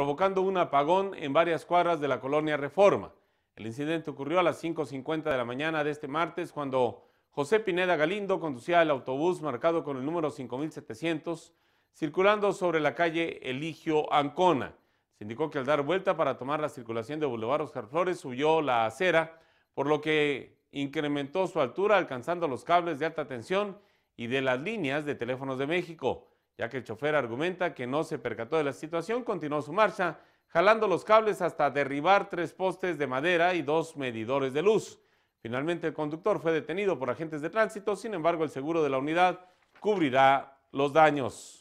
provocando un apagón en varias cuadras de la colonia Reforma. El incidente ocurrió a las 5.50 de la mañana de este martes cuando José Pineda Galindo conducía el autobús marcado con el número 5700 circulando sobre la calle Eligio Ancona. Se indicó que al dar vuelta para tomar la circulación de Boulevard Oscar Flores subió la acera, por lo que incrementó su altura alcanzando los cables de alta tensión y de las líneas de teléfonos de México ya que el chofer argumenta que no se percató de la situación, continuó su marcha, jalando los cables hasta derribar tres postes de madera y dos medidores de luz. Finalmente el conductor fue detenido por agentes de tránsito, sin embargo el seguro de la unidad cubrirá los daños.